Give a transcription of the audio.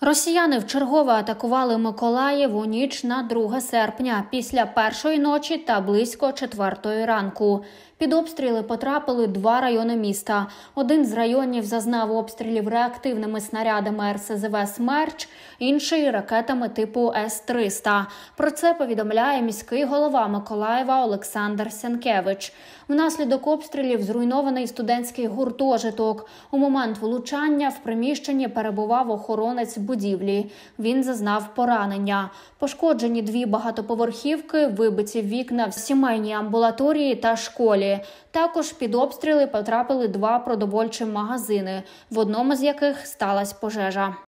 Росіяни вчергове атакували Миколаїв у ніч на 2 серпня після першої ночі та близько четвертої ранку. Під обстріли потрапили два райони міста. Один з районів зазнав обстрілів реактивними снарядами РСЗВ Смерч, інший ракетами типу С-300. Про це повідомляє міський голова Миколаєва Олександр Сянкевич. Внаслідок обстрілів зруйнований студентський гуртожиток. У момент влучання в приміщенні перебував охоронець будівлі. Він зазнав поранення. Пошкоджені дві багатоповерхівки, вибиті вікна в сімейній амбулаторії та школі. Також під обстріли потрапили два продовольчі магазини, в одному з яких сталася пожежа.